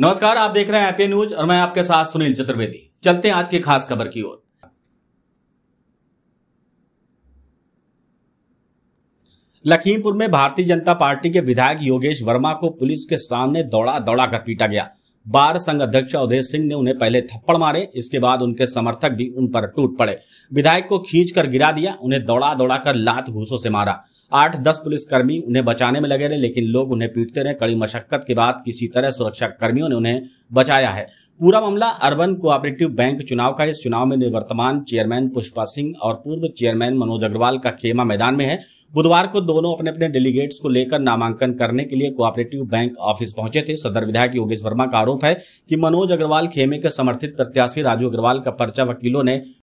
नमस्कार आप देख रहे हैं एपी न्यूज और मैं आपके साथ सुनील चतुर्वेदी चलते हैं आज की खास खबर की ओर लखीमपुर में भारतीय जनता पार्टी के विधायक योगेश वर्मा को पुलिस के सामने दौड़ा दौड़ा कर पीटा गया बार संघ अध्यक्ष अवधेश सिंह ने उन्हें पहले थप्पड़ मारे इसके बाद उनके समर्थक भी उन पर टूट पड़े विधायक को खींच कर गिरा दिया उन्हें दौड़ा दौड़ा कर लात घूसों से मारा आठ दस पुलिसकर्मी उन्हें बचाने में लगे रहे लेकिन लोग उन्हें पीटते रहे कड़ी मशक्कत के बाद किसी तरह सुरक्षा कर्मियों ने उन्हें बचाया है पूरा मामला अर्बन कोऑपरेटिव बैंक चुनाव का इस चुनाव में निवर्तमान चेयरमैन पुष्पा सिंह और पूर्व चेयरमैन मनोज अग्रवाल का खेमा मैदान में है बुधवार को दोनों अपने अपने डेलीगेट्स को लेकर नामांकन करने के लिए कोऑपरेटिव बैंक ऑफिस पहुंचे थे सदर विधायक योगेश वर्मा का आरोप है कि मनोज अग्रवाल खेमे के समर्थित प्रत्याशी राजू अग्रवाल का पर्चा वकीलों ने